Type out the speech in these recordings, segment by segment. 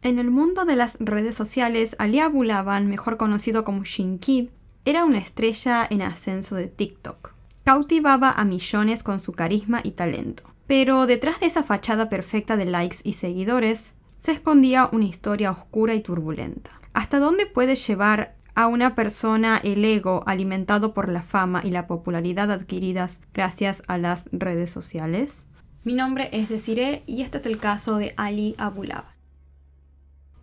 En el mundo de las redes sociales, Ali Abulaban, mejor conocido como Shinkid, era una estrella en ascenso de TikTok. Cautivaba a millones con su carisma y talento. Pero detrás de esa fachada perfecta de likes y seguidores, se escondía una historia oscura y turbulenta. ¿Hasta dónde puede llevar a una persona el ego alimentado por la fama y la popularidad adquiridas gracias a las redes sociales? Mi nombre es Desiree y este es el caso de Ali Abulaban.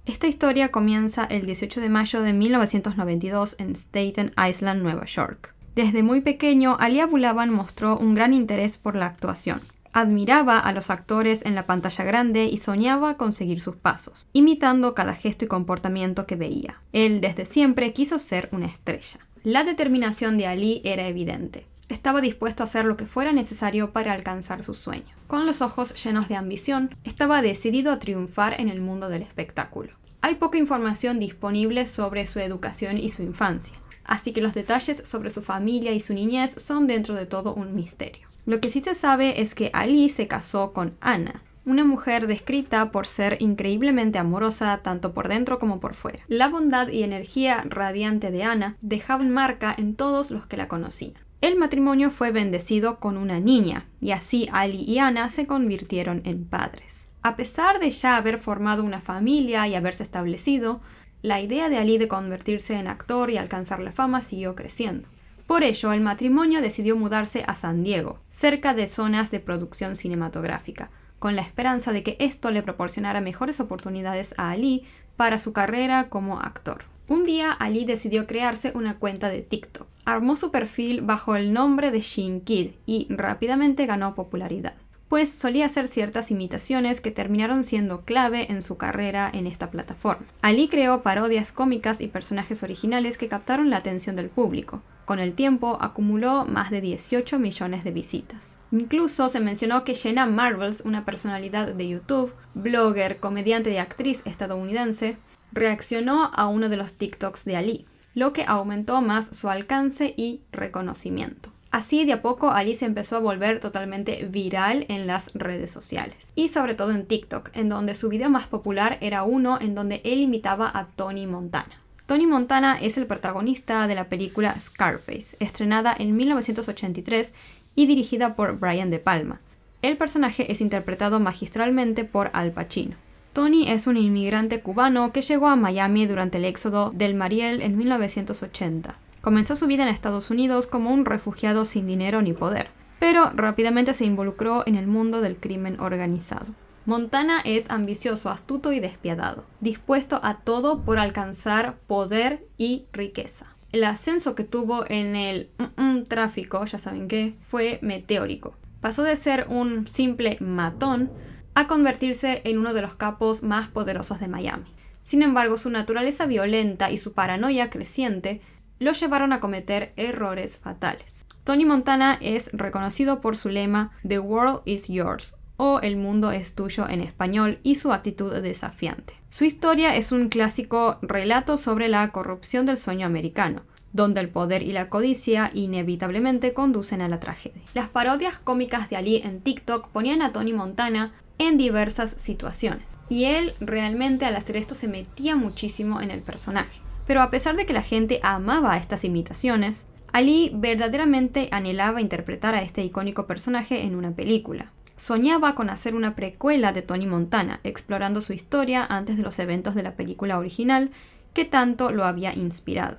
Esta historia comienza el 18 de mayo de 1992 en Staten Island, Nueva York. Desde muy pequeño, Ali Bulaban mostró un gran interés por la actuación. Admiraba a los actores en la pantalla grande y soñaba con seguir sus pasos, imitando cada gesto y comportamiento que veía. Él desde siempre quiso ser una estrella. La determinación de Ali era evidente estaba dispuesto a hacer lo que fuera necesario para alcanzar su sueño. Con los ojos llenos de ambición, estaba decidido a triunfar en el mundo del espectáculo. Hay poca información disponible sobre su educación y su infancia, así que los detalles sobre su familia y su niñez son dentro de todo un misterio. Lo que sí se sabe es que Ali se casó con Ana, una mujer descrita por ser increíblemente amorosa tanto por dentro como por fuera. La bondad y energía radiante de Ana dejaban marca en todos los que la conocían. El matrimonio fue bendecido con una niña, y así Ali y Ana se convirtieron en padres. A pesar de ya haber formado una familia y haberse establecido, la idea de Ali de convertirse en actor y alcanzar la fama siguió creciendo. Por ello, el matrimonio decidió mudarse a San Diego, cerca de zonas de producción cinematográfica, con la esperanza de que esto le proporcionara mejores oportunidades a Ali para su carrera como actor. Un día, Ali decidió crearse una cuenta de TikTok Armó su perfil bajo el nombre de Shin Kid y rápidamente ganó popularidad, pues solía hacer ciertas imitaciones que terminaron siendo clave en su carrera en esta plataforma. Ali creó parodias cómicas y personajes originales que captaron la atención del público, con el tiempo acumuló más de 18 millones de visitas. Incluso se mencionó que Jenna Marbles, una personalidad de YouTube, blogger, comediante y actriz estadounidense, reaccionó a uno de los TikToks de Ali lo que aumentó más su alcance y reconocimiento. Así de a poco Alice empezó a volver totalmente viral en las redes sociales y sobre todo en TikTok, en donde su video más popular era uno en donde él imitaba a Tony Montana. Tony Montana es el protagonista de la película Scarface, estrenada en 1983 y dirigida por Brian De Palma. El personaje es interpretado magistralmente por Al Pacino. Tony es un inmigrante cubano que llegó a Miami durante el éxodo del Mariel en 1980. Comenzó su vida en Estados Unidos como un refugiado sin dinero ni poder, pero rápidamente se involucró en el mundo del crimen organizado. Montana es ambicioso, astuto y despiadado, dispuesto a todo por alcanzar poder y riqueza. El ascenso que tuvo en el mm, mm, tráfico, ya saben qué, fue meteórico. Pasó de ser un simple matón a convertirse en uno de los capos más poderosos de Miami. Sin embargo, su naturaleza violenta y su paranoia creciente lo llevaron a cometer errores fatales. Tony Montana es reconocido por su lema The World is Yours o El mundo es tuyo en español y su actitud desafiante. Su historia es un clásico relato sobre la corrupción del sueño americano, donde el poder y la codicia inevitablemente conducen a la tragedia. Las parodias cómicas de Ali en TikTok ponían a Tony Montana en diversas situaciones. Y él realmente al hacer esto se metía muchísimo en el personaje. Pero a pesar de que la gente amaba estas imitaciones, Ali verdaderamente anhelaba interpretar a este icónico personaje en una película. Soñaba con hacer una precuela de Tony Montana, explorando su historia antes de los eventos de la película original que tanto lo había inspirado.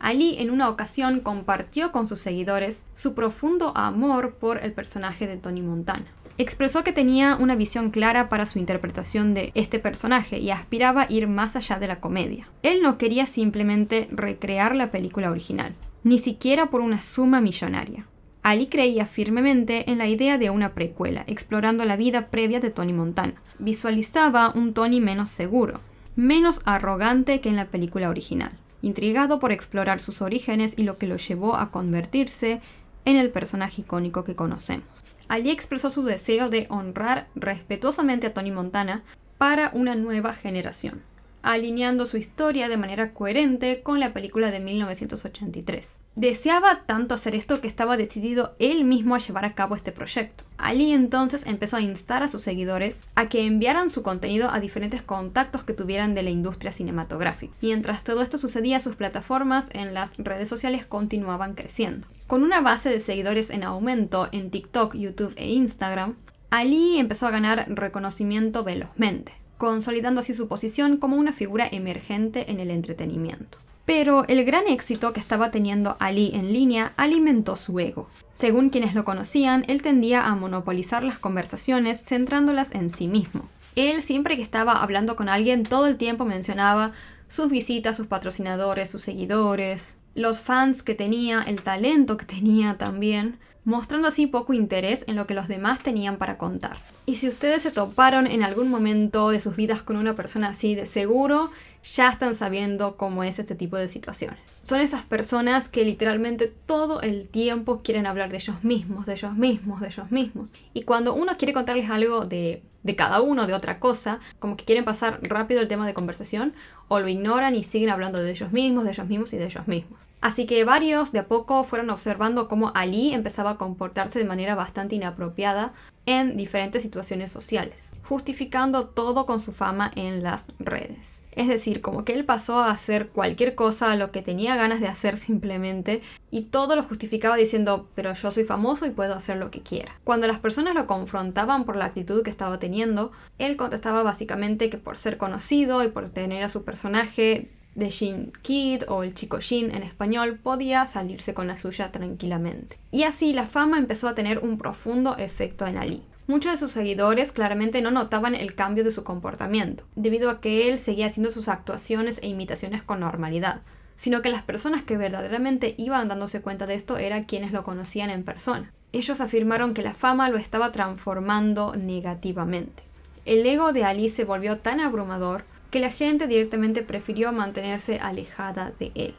Ali en una ocasión compartió con sus seguidores su profundo amor por el personaje de Tony Montana expresó que tenía una visión clara para su interpretación de este personaje y aspiraba a ir más allá de la comedia. Él no quería simplemente recrear la película original, ni siquiera por una suma millonaria. Ali creía firmemente en la idea de una precuela, explorando la vida previa de Tony Montana. Visualizaba un Tony menos seguro, menos arrogante que en la película original, intrigado por explorar sus orígenes y lo que lo llevó a convertirse en el personaje icónico que conocemos. Ali expresó su deseo de honrar respetuosamente a Tony Montana para una nueva generación alineando su historia de manera coherente con la película de 1983. Deseaba tanto hacer esto que estaba decidido él mismo a llevar a cabo este proyecto. Ali entonces empezó a instar a sus seguidores a que enviaran su contenido a diferentes contactos que tuvieran de la industria cinematográfica. Mientras todo esto sucedía, sus plataformas en las redes sociales continuaban creciendo. Con una base de seguidores en aumento en TikTok, YouTube e Instagram, Ali empezó a ganar reconocimiento velozmente consolidando así su posición como una figura emergente en el entretenimiento. Pero el gran éxito que estaba teniendo Ali en línea alimentó su ego. Según quienes lo conocían, él tendía a monopolizar las conversaciones centrándolas en sí mismo. Él siempre que estaba hablando con alguien todo el tiempo mencionaba sus visitas, sus patrocinadores, sus seguidores, los fans que tenía, el talento que tenía también, mostrando así poco interés en lo que los demás tenían para contar. Y si ustedes se toparon en algún momento de sus vidas con una persona así, de seguro ya están sabiendo cómo es este tipo de situaciones. Son esas personas que literalmente todo el tiempo quieren hablar de ellos mismos, de ellos mismos, de ellos mismos. Y cuando uno quiere contarles algo de, de cada uno, de otra cosa, como que quieren pasar rápido el tema de conversación, o lo ignoran y siguen hablando de ellos mismos, de ellos mismos y de ellos mismos. Así que varios de a poco fueron observando cómo Ali empezaba a comportarse de manera bastante inapropiada en diferentes situaciones sociales, justificando todo con su fama en las redes. Es decir, como que él pasó a hacer cualquier cosa, lo que tenía ganas de hacer simplemente, y todo lo justificaba diciendo, pero yo soy famoso y puedo hacer lo que quiera. Cuando las personas lo confrontaban por la actitud que estaba teniendo, él contestaba básicamente que por ser conocido y por tener a su personaje de Shin Kid o el chico Shin en español podía salirse con la suya tranquilamente. Y así la fama empezó a tener un profundo efecto en Ali. Muchos de sus seguidores claramente no notaban el cambio de su comportamiento, debido a que él seguía haciendo sus actuaciones e imitaciones con normalidad, sino que las personas que verdaderamente iban dándose cuenta de esto eran quienes lo conocían en persona. Ellos afirmaron que la fama lo estaba transformando negativamente. El ego de Ali se volvió tan abrumador la gente directamente prefirió mantenerse alejada de él.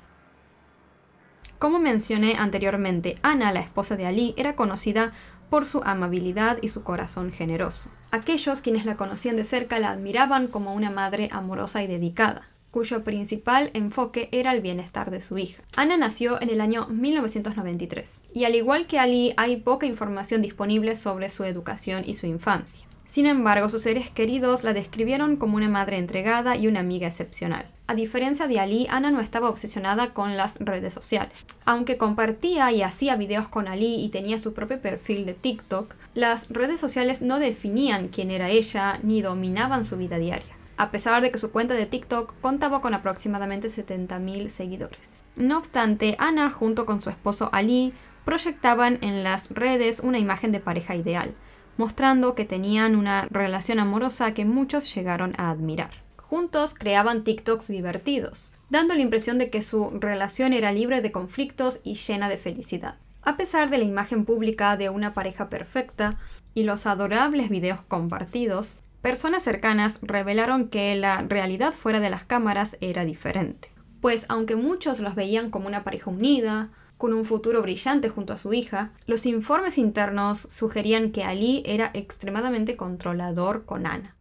Como mencioné anteriormente, Ana, la esposa de Ali, era conocida por su amabilidad y su corazón generoso. Aquellos quienes la conocían de cerca la admiraban como una madre amorosa y dedicada, cuyo principal enfoque era el bienestar de su hija. Ana nació en el año 1993, y al igual que Ali hay poca información disponible sobre su educación y su infancia. Sin embargo, sus seres queridos la describieron como una madre entregada y una amiga excepcional. A diferencia de Ali, Ana no estaba obsesionada con las redes sociales. Aunque compartía y hacía videos con Ali y tenía su propio perfil de TikTok, las redes sociales no definían quién era ella ni dominaban su vida diaria a pesar de que su cuenta de TikTok contaba con aproximadamente 70.000 seguidores. No obstante, Ana, junto con su esposo Ali, proyectaban en las redes una imagen de pareja ideal, mostrando que tenían una relación amorosa que muchos llegaron a admirar. Juntos creaban TikToks divertidos, dando la impresión de que su relación era libre de conflictos y llena de felicidad. A pesar de la imagen pública de una pareja perfecta y los adorables videos compartidos, personas cercanas revelaron que la realidad fuera de las cámaras era diferente. Pues aunque muchos los veían como una pareja unida, con un futuro brillante junto a su hija, los informes internos sugerían que Ali era extremadamente controlador con Ana.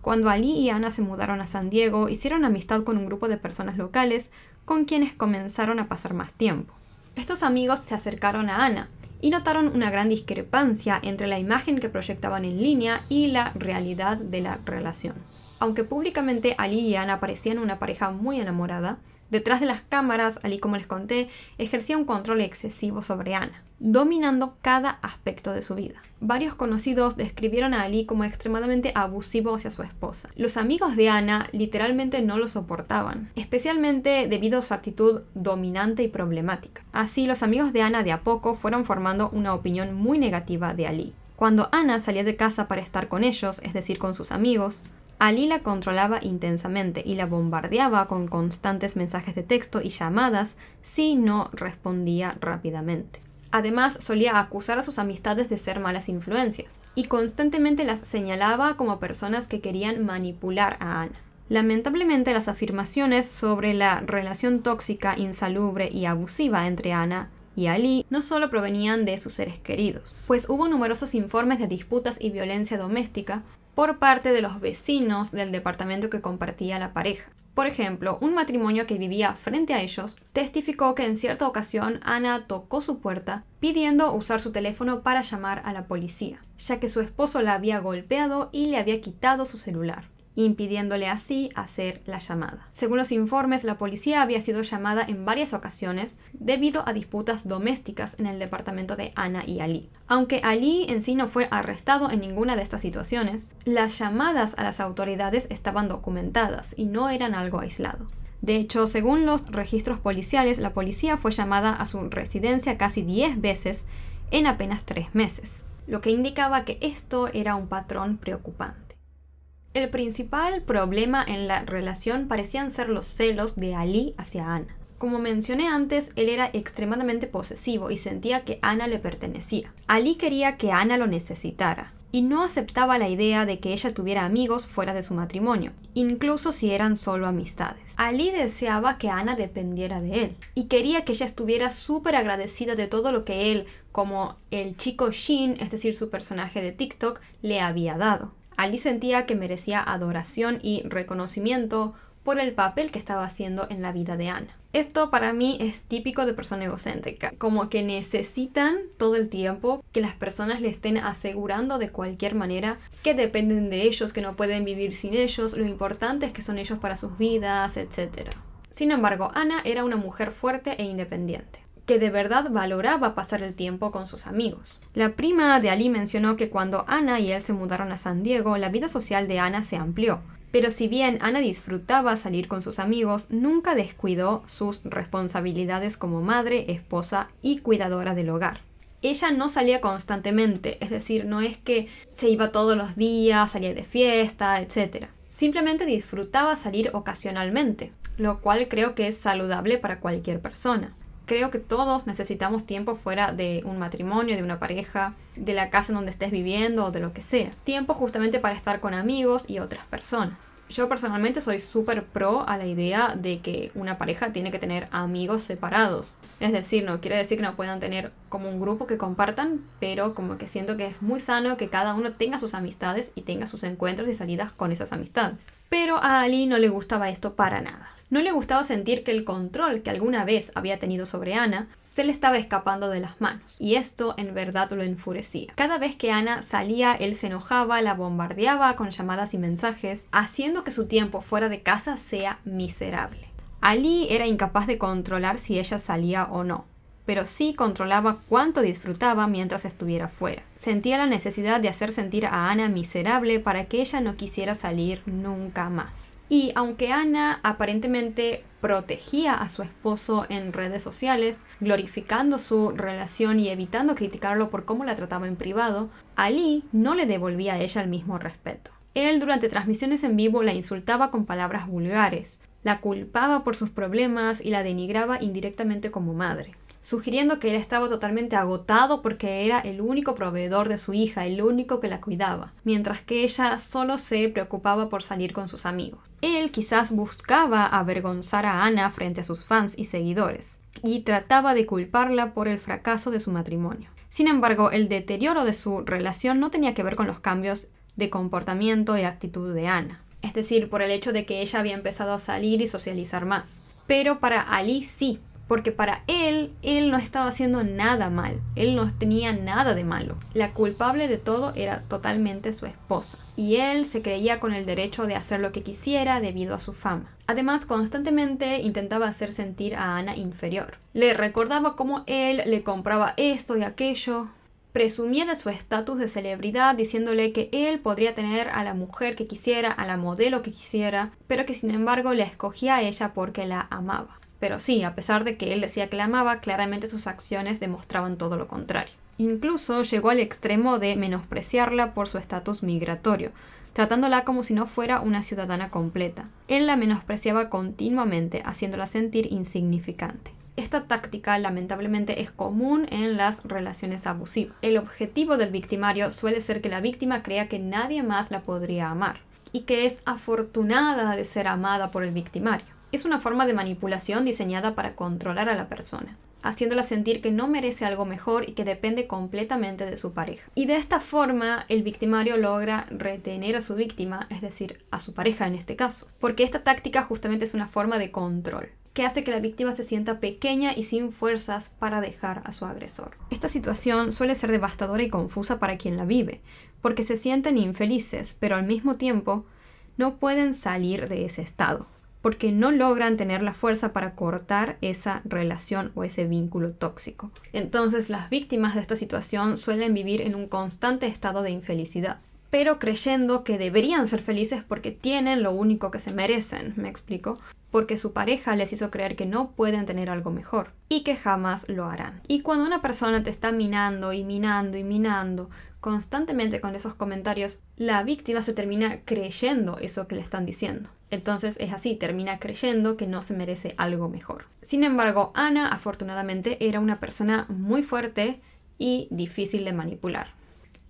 Cuando Ali y Ana se mudaron a San Diego, hicieron amistad con un grupo de personas locales con quienes comenzaron a pasar más tiempo. Estos amigos se acercaron a Ana y notaron una gran discrepancia entre la imagen que proyectaban en línea y la realidad de la relación. Aunque públicamente Ali y Ana parecían una pareja muy enamorada, Detrás de las cámaras, Ali, como les conté, ejercía un control excesivo sobre Ana, dominando cada aspecto de su vida. Varios conocidos describieron a Ali como extremadamente abusivo hacia su esposa. Los amigos de Ana literalmente no lo soportaban, especialmente debido a su actitud dominante y problemática. Así, los amigos de Ana de a poco fueron formando una opinión muy negativa de Ali. Cuando Ana salía de casa para estar con ellos, es decir, con sus amigos, Ali la controlaba intensamente y la bombardeaba con constantes mensajes de texto y llamadas si no respondía rápidamente. Además, solía acusar a sus amistades de ser malas influencias y constantemente las señalaba como personas que querían manipular a Ana. Lamentablemente, las afirmaciones sobre la relación tóxica, insalubre y abusiva entre Ana y Ali no solo provenían de sus seres queridos, pues hubo numerosos informes de disputas y violencia doméstica por parte de los vecinos del departamento que compartía la pareja. Por ejemplo, un matrimonio que vivía frente a ellos testificó que en cierta ocasión Ana tocó su puerta pidiendo usar su teléfono para llamar a la policía, ya que su esposo la había golpeado y le había quitado su celular impidiéndole así hacer la llamada. Según los informes, la policía había sido llamada en varias ocasiones debido a disputas domésticas en el departamento de Ana y Ali. Aunque Ali en sí no fue arrestado en ninguna de estas situaciones, las llamadas a las autoridades estaban documentadas y no eran algo aislado. De hecho, según los registros policiales, la policía fue llamada a su residencia casi 10 veces en apenas 3 meses, lo que indicaba que esto era un patrón preocupante. El principal problema en la relación parecían ser los celos de Ali hacia Ana. Como mencioné antes, él era extremadamente posesivo y sentía que Ana le pertenecía. Ali quería que Ana lo necesitara y no aceptaba la idea de que ella tuviera amigos fuera de su matrimonio, incluso si eran solo amistades. Ali deseaba que Ana dependiera de él y quería que ella estuviera súper agradecida de todo lo que él, como el chico Shin, es decir, su personaje de TikTok, le había dado. Ali sentía que merecía adoración y reconocimiento por el papel que estaba haciendo en la vida de Ana. Esto para mí es típico de persona egocéntrica, como que necesitan todo el tiempo que las personas le estén asegurando de cualquier manera que dependen de ellos, que no pueden vivir sin ellos, lo importantes es que son ellos para sus vidas, etc. Sin embargo, Ana era una mujer fuerte e independiente que de verdad valoraba pasar el tiempo con sus amigos. La prima de Ali mencionó que cuando Ana y él se mudaron a San Diego, la vida social de Ana se amplió, pero si bien Ana disfrutaba salir con sus amigos, nunca descuidó sus responsabilidades como madre, esposa y cuidadora del hogar. Ella no salía constantemente, es decir, no es que se iba todos los días, salía de fiesta, etc. Simplemente disfrutaba salir ocasionalmente, lo cual creo que es saludable para cualquier persona creo que todos necesitamos tiempo fuera de un matrimonio, de una pareja, de la casa en donde estés viviendo o de lo que sea. Tiempo justamente para estar con amigos y otras personas. Yo personalmente soy súper pro a la idea de que una pareja tiene que tener amigos separados. Es decir, no quiere decir que no puedan tener como un grupo que compartan, pero como que siento que es muy sano que cada uno tenga sus amistades y tenga sus encuentros y salidas con esas amistades. Pero a Ali no le gustaba esto para nada. No le gustaba sentir que el control que alguna vez había tenido sobre Ana se le estaba escapando de las manos, y esto en verdad lo enfurecía. Cada vez que Ana salía, él se enojaba, la bombardeaba con llamadas y mensajes, haciendo que su tiempo fuera de casa sea miserable. Ali era incapaz de controlar si ella salía o no, pero sí controlaba cuánto disfrutaba mientras estuviera fuera. Sentía la necesidad de hacer sentir a Ana miserable para que ella no quisiera salir nunca más. Y aunque Ana aparentemente protegía a su esposo en redes sociales, glorificando su relación y evitando criticarlo por cómo la trataba en privado, Ali no le devolvía a ella el mismo respeto. Él durante transmisiones en vivo la insultaba con palabras vulgares, la culpaba por sus problemas y la denigraba indirectamente como madre sugiriendo que él estaba totalmente agotado porque era el único proveedor de su hija, el único que la cuidaba, mientras que ella solo se preocupaba por salir con sus amigos. Él quizás buscaba avergonzar a Ana frente a sus fans y seguidores, y trataba de culparla por el fracaso de su matrimonio. Sin embargo, el deterioro de su relación no tenía que ver con los cambios de comportamiento y actitud de Ana, es decir, por el hecho de que ella había empezado a salir y socializar más. Pero para Ali sí, porque para él, él no estaba haciendo nada mal, él no tenía nada de malo. La culpable de todo era totalmente su esposa, y él se creía con el derecho de hacer lo que quisiera debido a su fama. Además, constantemente intentaba hacer sentir a Ana inferior. Le recordaba cómo él le compraba esto y aquello, presumía de su estatus de celebridad diciéndole que él podría tener a la mujer que quisiera, a la modelo que quisiera, pero que sin embargo la escogía a ella porque la amaba. Pero sí, a pesar de que él decía que la amaba, claramente sus acciones demostraban todo lo contrario. Incluso llegó al extremo de menospreciarla por su estatus migratorio, tratándola como si no fuera una ciudadana completa. Él la menospreciaba continuamente, haciéndola sentir insignificante. Esta táctica lamentablemente es común en las relaciones abusivas. El objetivo del victimario suele ser que la víctima crea que nadie más la podría amar y que es afortunada de ser amada por el victimario es una forma de manipulación diseñada para controlar a la persona haciéndola sentir que no merece algo mejor y que depende completamente de su pareja. Y de esta forma el victimario logra retener a su víctima, es decir, a su pareja en este caso, porque esta táctica justamente es una forma de control que hace que la víctima se sienta pequeña y sin fuerzas para dejar a su agresor. Esta situación suele ser devastadora y confusa para quien la vive, porque se sienten infelices, pero al mismo tiempo no pueden salir de ese estado porque no logran tener la fuerza para cortar esa relación o ese vínculo tóxico. Entonces las víctimas de esta situación suelen vivir en un constante estado de infelicidad pero creyendo que deberían ser felices porque tienen lo único que se merecen, me explico, porque su pareja les hizo creer que no pueden tener algo mejor y que jamás lo harán. Y cuando una persona te está minando y minando y minando constantemente con esos comentarios, la víctima se termina creyendo eso que le están diciendo. Entonces es así, termina creyendo que no se merece algo mejor. Sin embargo, Ana afortunadamente era una persona muy fuerte y difícil de manipular.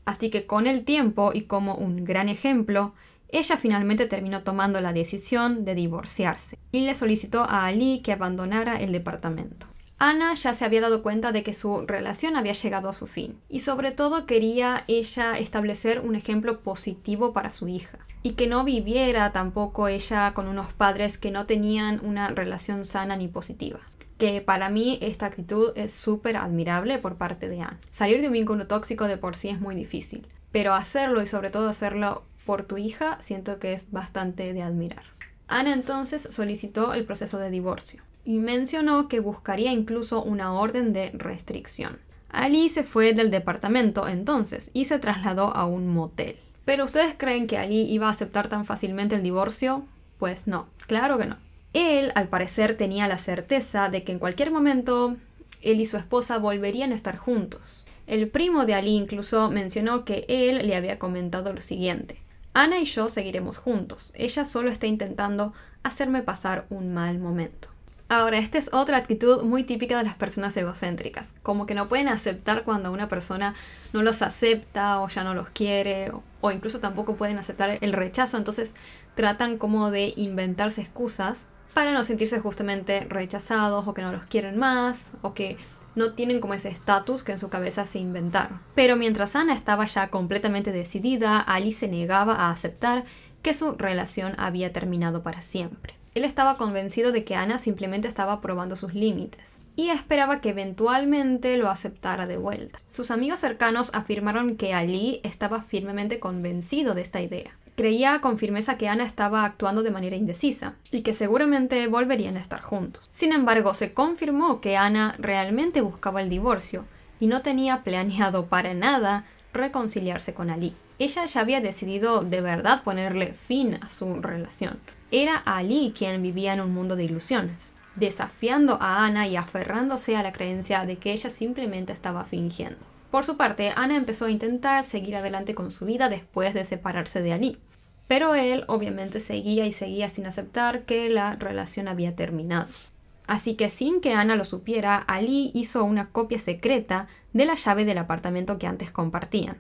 Así que con el tiempo y como un gran ejemplo, ella finalmente terminó tomando la decisión de divorciarse y le solicitó a Ali que abandonara el departamento. Ana ya se había dado cuenta de que su relación había llegado a su fin y sobre todo quería ella establecer un ejemplo positivo para su hija y que no viviera tampoco ella con unos padres que no tenían una relación sana ni positiva que para mí esta actitud es súper admirable por parte de Ana. Salir de un vínculo tóxico de por sí es muy difícil, pero hacerlo y sobre todo hacerlo por tu hija siento que es bastante de admirar. Ana entonces solicitó el proceso de divorcio y mencionó que buscaría incluso una orden de restricción. Ali se fue del departamento entonces y se trasladó a un motel. Pero ¿ustedes creen que Ali iba a aceptar tan fácilmente el divorcio? Pues no, claro que no. Él, al parecer, tenía la certeza de que en cualquier momento él y su esposa volverían a estar juntos. El primo de Ali incluso mencionó que él le había comentado lo siguiente. Ana y yo seguiremos juntos. Ella solo está intentando hacerme pasar un mal momento. Ahora, esta es otra actitud muy típica de las personas egocéntricas, como que no pueden aceptar cuando una persona no los acepta o ya no los quiere o, incluso tampoco pueden aceptar el rechazo, entonces tratan como de inventarse excusas para no sentirse justamente rechazados o que no los quieren más o que no tienen como ese estatus que en su cabeza se inventaron. Pero mientras Ana estaba ya completamente decidida, Ali se negaba a aceptar que su relación había terminado para siempre. Él estaba convencido de que Ana simplemente estaba probando sus límites y esperaba que eventualmente lo aceptara de vuelta. Sus amigos cercanos afirmaron que Ali estaba firmemente convencido de esta idea. Creía con firmeza que Ana estaba actuando de manera indecisa y que seguramente volverían a estar juntos. Sin embargo, se confirmó que Ana realmente buscaba el divorcio y no tenía planeado para nada reconciliarse con Ali. Ella ya había decidido de verdad ponerle fin a su relación. Era Ali quien vivía en un mundo de ilusiones, desafiando a Ana y aferrándose a la creencia de que ella simplemente estaba fingiendo. Por su parte, Ana empezó a intentar seguir adelante con su vida después de separarse de Ali, pero él obviamente seguía y seguía sin aceptar que la relación había terminado. Así que sin que Ana lo supiera, Ali hizo una copia secreta de la llave del apartamento que antes compartían,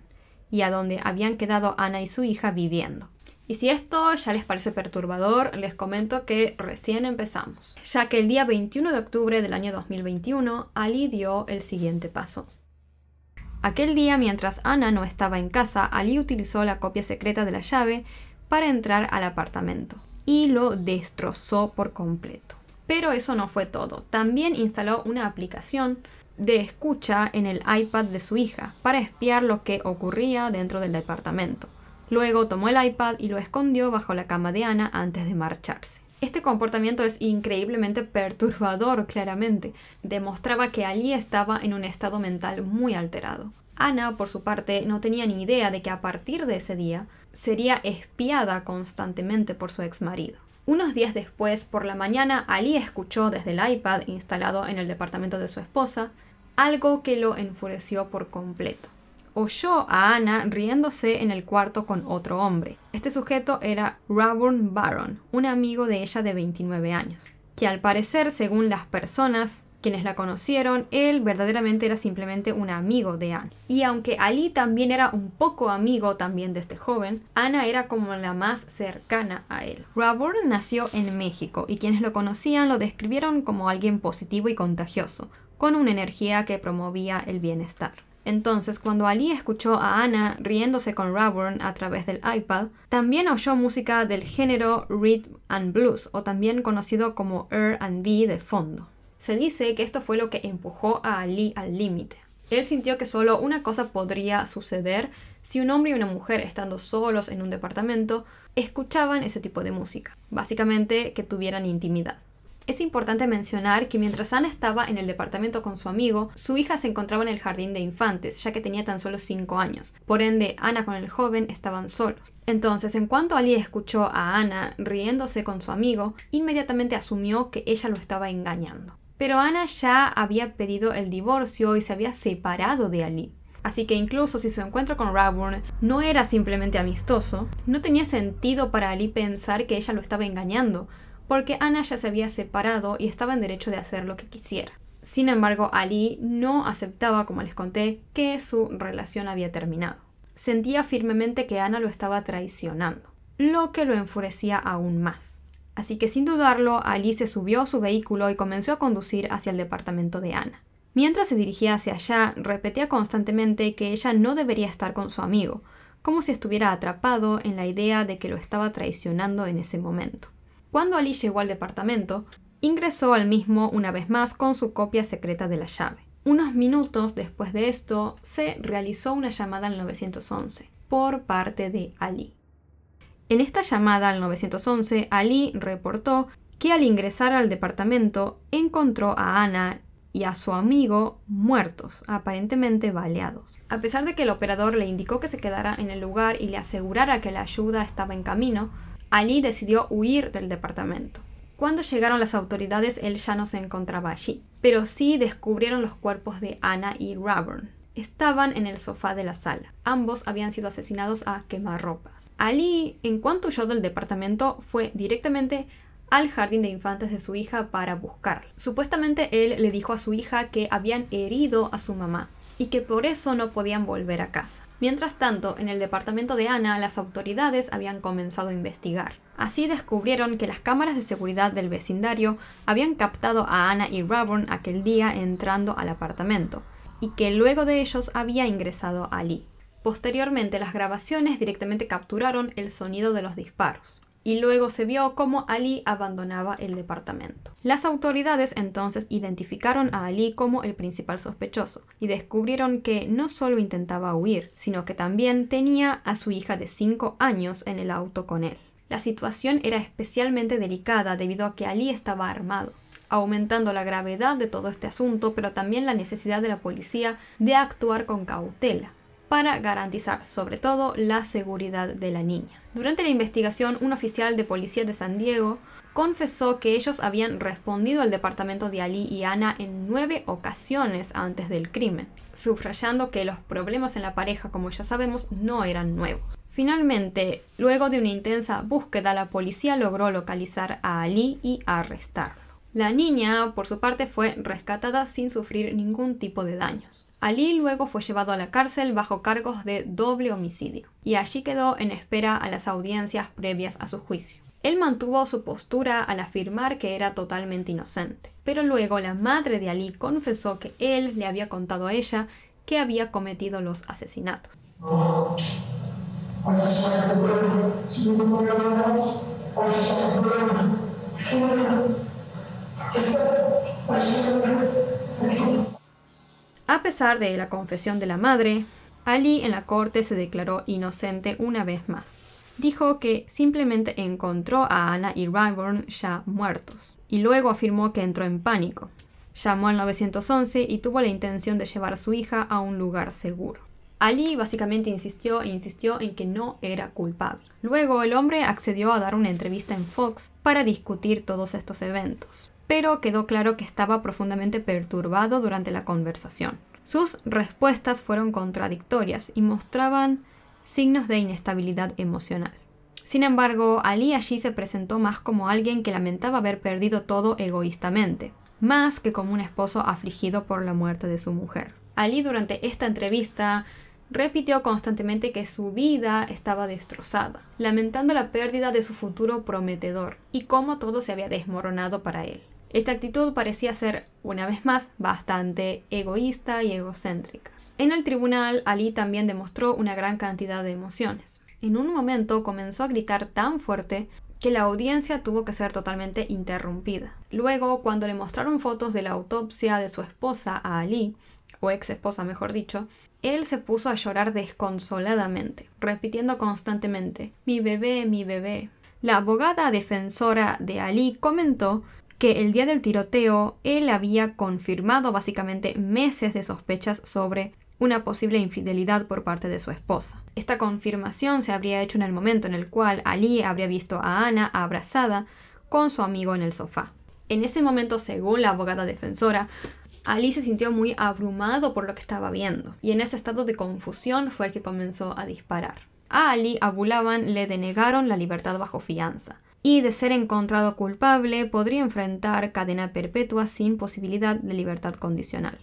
y a donde habían quedado Ana y su hija viviendo. Y si esto ya les parece perturbador, les comento que recién empezamos, ya que el día 21 de octubre del año 2021, Ali dio el siguiente paso. Aquel día, mientras Ana no estaba en casa, Ali utilizó la copia secreta de la llave para entrar al apartamento y lo destrozó por completo. Pero eso no fue todo. También instaló una aplicación de escucha en el iPad de su hija para espiar lo que ocurría dentro del departamento. Luego tomó el iPad y lo escondió bajo la cama de Ana antes de marcharse. Este comportamiento es increíblemente perturbador, claramente. Demostraba que Ali estaba en un estado mental muy alterado. Ana, por su parte, no tenía ni idea de que a partir de ese día sería espiada constantemente por su ex marido. Unos días después, por la mañana, Ali escuchó desde el iPad instalado en el departamento de su esposa algo que lo enfureció por completo oyó a Ana riéndose en el cuarto con otro hombre. Este sujeto era Raburn Baron, un amigo de ella de 29 años, que al parecer, según las personas quienes la conocieron, él verdaderamente era simplemente un amigo de Ana. Y aunque Ali también era un poco amigo también de este joven, Ana era como la más cercana a él. Raburn nació en México y quienes lo conocían lo describieron como alguien positivo y contagioso, con una energía que promovía el bienestar. Entonces, cuando Ali escuchó a Ana riéndose con Raburn a través del iPad, también oyó música del género rhythm and blues, o también conocido como R&B de fondo. Se dice que esto fue lo que empujó a Ali al límite. Él sintió que solo una cosa podría suceder si un hombre y una mujer estando solos en un departamento escuchaban ese tipo de música, básicamente que tuvieran intimidad. Es importante mencionar que mientras Ana estaba en el departamento con su amigo, su hija se encontraba en el jardín de infantes, ya que tenía tan solo 5 años. Por ende, Ana con el joven estaban solos. Entonces, en cuanto Ali escuchó a Ana riéndose con su amigo, inmediatamente asumió que ella lo estaba engañando. Pero Ana ya había pedido el divorcio y se había separado de Ali. Así que incluso si su encuentro con Raburn no era simplemente amistoso, no tenía sentido para Ali pensar que ella lo estaba engañando, porque Ana ya se había separado y estaba en derecho de hacer lo que quisiera. Sin embargo, Ali no aceptaba, como les conté, que su relación había terminado. Sentía firmemente que Ana lo estaba traicionando, lo que lo enfurecía aún más. Así que sin dudarlo, Ali se subió a su vehículo y comenzó a conducir hacia el departamento de Ana. Mientras se dirigía hacia allá, repetía constantemente que ella no debería estar con su amigo, como si estuviera atrapado en la idea de que lo estaba traicionando en ese momento. Cuando Ali llegó al departamento, ingresó al mismo una vez más con su copia secreta de la llave. Unos minutos después de esto, se realizó una llamada al 911 por parte de Ali. En esta llamada al 911, Ali reportó que al ingresar al departamento encontró a Ana y a su amigo muertos, aparentemente baleados. A pesar de que el operador le indicó que se quedara en el lugar y le asegurara que la ayuda estaba en camino, Ali decidió huir del departamento. Cuando llegaron las autoridades, él ya no se encontraba allí, pero sí descubrieron los cuerpos de Ana y Raburn. Estaban en el sofá de la sala. Ambos habían sido asesinados a quemarropas. Ali, en cuanto huyó del departamento, fue directamente al jardín de infantes de su hija para buscarlo. Supuestamente él le dijo a su hija que habían herido a su mamá, y que por eso no podían volver a casa. Mientras tanto, en el departamento de Ana, las autoridades habían comenzado a investigar. Así descubrieron que las cámaras de seguridad del vecindario habían captado a Ana y Raburn aquel día entrando al apartamento, y que luego de ellos había ingresado Ali. Posteriormente, las grabaciones directamente capturaron el sonido de los disparos y luego se vio cómo Ali abandonaba el departamento. Las autoridades entonces identificaron a Ali como el principal sospechoso y descubrieron que no solo intentaba huir, sino que también tenía a su hija de 5 años en el auto con él. La situación era especialmente delicada debido a que Ali estaba armado aumentando la gravedad de todo este asunto, pero también la necesidad de la policía de actuar con cautela, para garantizar sobre todo la seguridad de la niña. Durante la investigación, un oficial de policía de San Diego confesó que ellos habían respondido al departamento de Ali y Ana en nueve ocasiones antes del crimen, subrayando que los problemas en la pareja, como ya sabemos, no eran nuevos. Finalmente, luego de una intensa búsqueda, la policía logró localizar a Ali y arrestarlo. La niña, por su parte, fue rescatada sin sufrir ningún tipo de daños. Ali luego fue llevado a la cárcel bajo cargos de doble homicidio y allí quedó en espera a las audiencias previas a su juicio. Él mantuvo su postura al afirmar que era totalmente inocente, pero luego la madre de Ali confesó que él le había contado a ella que había cometido los asesinatos. Oh, a pesar de la confesión de la madre, Ali en la corte se declaró inocente una vez más. Dijo que simplemente encontró a Anna y Ryburn ya muertos, y luego afirmó que entró en pánico. Llamó al 911 y tuvo la intención de llevar a su hija a un lugar seguro. Ali básicamente insistió e insistió en que no era culpable. Luego el hombre accedió a dar una entrevista en Fox para discutir todos estos eventos pero quedó claro que estaba profundamente perturbado durante la conversación. Sus respuestas fueron contradictorias y mostraban signos de inestabilidad emocional. Sin embargo, Ali allí se presentó más como alguien que lamentaba haber perdido todo egoístamente, más que como un esposo afligido por la muerte de su mujer. Ali durante esta entrevista repitió constantemente que su vida estaba destrozada, lamentando la pérdida de su futuro prometedor y cómo todo se había desmoronado para él. Esta actitud parecía ser, una vez más, bastante egoísta y egocéntrica. En el tribunal, Ali también demostró una gran cantidad de emociones. En un momento comenzó a gritar tan fuerte que la audiencia tuvo que ser totalmente interrumpida. Luego, cuando le mostraron fotos de la autopsia de su esposa a Ali, o ex esposa mejor dicho, él se puso a llorar desconsoladamente, repitiendo constantemente, mi bebé, mi bebé. La abogada defensora de Ali comentó que el día del tiroteo él había confirmado básicamente meses de sospechas sobre una posible infidelidad por parte de su esposa. Esta confirmación se habría hecho en el momento en el cual Ali habría visto a Ana abrazada con su amigo en el sofá. En ese momento, según la abogada defensora, Ali se sintió muy abrumado por lo que estaba viendo, y en ese estado de confusión fue que comenzó a disparar. A Ali abulaban le denegaron la libertad bajo fianza y de ser encontrado culpable podría enfrentar cadena perpetua sin posibilidad de libertad condicional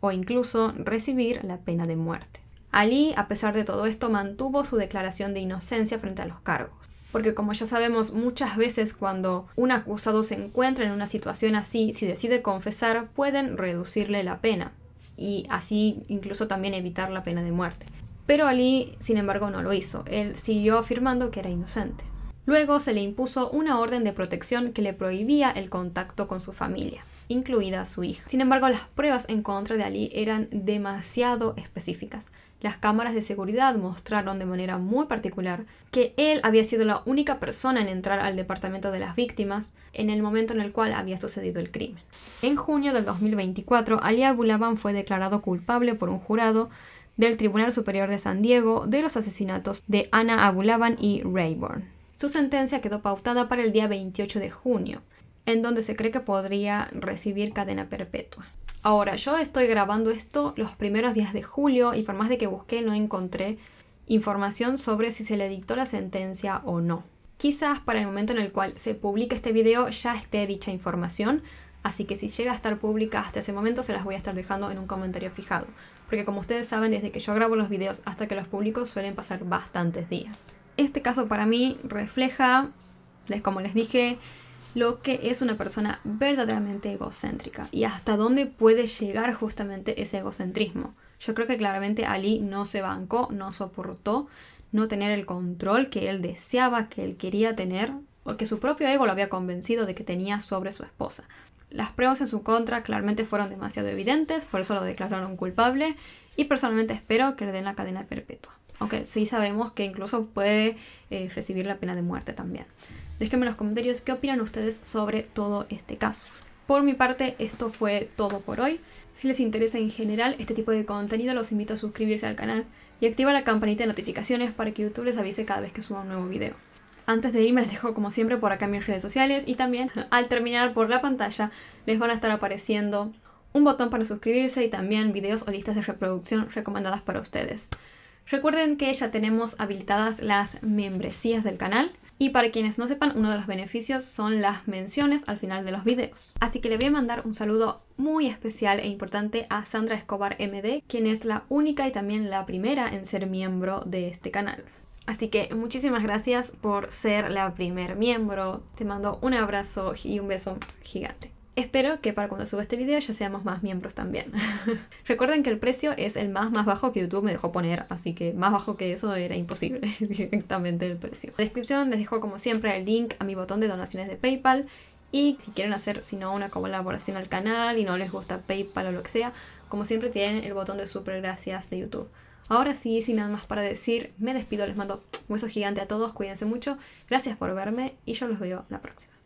o incluso recibir la pena de muerte. Ali, a pesar de todo esto, mantuvo su declaración de inocencia frente a los cargos. Porque como ya sabemos, muchas veces cuando un acusado se encuentra en una situación así, si decide confesar, pueden reducirle la pena y así incluso también evitar la pena de muerte. Pero Ali, sin embargo, no lo hizo. Él siguió afirmando que era inocente. Luego se le impuso una orden de protección que le prohibía el contacto con su familia, incluida su hija. Sin embargo, las pruebas en contra de Ali eran demasiado específicas. Las cámaras de seguridad mostraron de manera muy particular que él había sido la única persona en entrar al departamento de las víctimas en el momento en el cual había sucedido el crimen. En junio del 2024, Ali Abulaban fue declarado culpable por un jurado del Tribunal Superior de San Diego de los asesinatos de Ana Abulaban y Rayburn. Su sentencia quedó pautada para el día 28 de junio, en donde se cree que podría recibir cadena perpetua. Ahora, yo estoy grabando esto los primeros días de julio y por más de que busqué no encontré información sobre si se le dictó la sentencia o no. Quizás para el momento en el cual se publique este video ya esté dicha información, así que si llega a estar pública hasta ese momento se las voy a estar dejando en un comentario fijado, porque como ustedes saben desde que yo grabo los videos hasta que los publico suelen pasar bastantes días. Este caso para mí refleja, les, como les dije, lo que es una persona verdaderamente egocéntrica y hasta dónde puede llegar justamente ese egocentrismo. Yo creo que claramente Ali no se bancó, no soportó no tener el control que él deseaba, que él quería tener, o que su propio ego lo había convencido de que tenía sobre su esposa. Las pruebas en su contra claramente fueron demasiado evidentes, por eso lo declararon culpable y personalmente espero que le den la cadena perpetua aunque sí sabemos que incluso puede eh, recibir la pena de muerte también. Déjenme en los comentarios qué opinan ustedes sobre todo este caso. Por mi parte, esto fue todo por hoy. Si les interesa en general este tipo de contenido, los invito a suscribirse al canal y activa la campanita de notificaciones para que YouTube les avise cada vez que suba un nuevo video. Antes de irme les dejo como siempre por acá mis redes sociales y también al terminar por la pantalla les van a estar apareciendo un botón para suscribirse y también videos o listas de reproducción recomendadas para ustedes. Recuerden que ya tenemos habilitadas las membresías del canal. Y para quienes no sepan, uno de los beneficios son las menciones al final de los videos. Así que le voy a mandar un saludo muy especial e importante a Sandra Escobar MD, quien es la única y también la primera en ser miembro de este canal. Así que muchísimas gracias por ser la primer miembro. Te mando un abrazo y un beso gigante. Espero que para cuando suba este video ya seamos más miembros también. Recuerden que el precio es el más más bajo que YouTube me dejó poner, así que más bajo que eso era imposible directamente el precio. En la descripción les dejo como siempre el link a mi botón de donaciones de PayPal y si quieren hacer, sino una colaboración al canal y no les gusta PayPal o lo que sea, como siempre tienen el botón de super gracias de YouTube. Ahora sí, sin nada más para decir, me despido, les mando un beso gigante a todos, cuídense mucho, gracias por verme y yo los veo la próxima.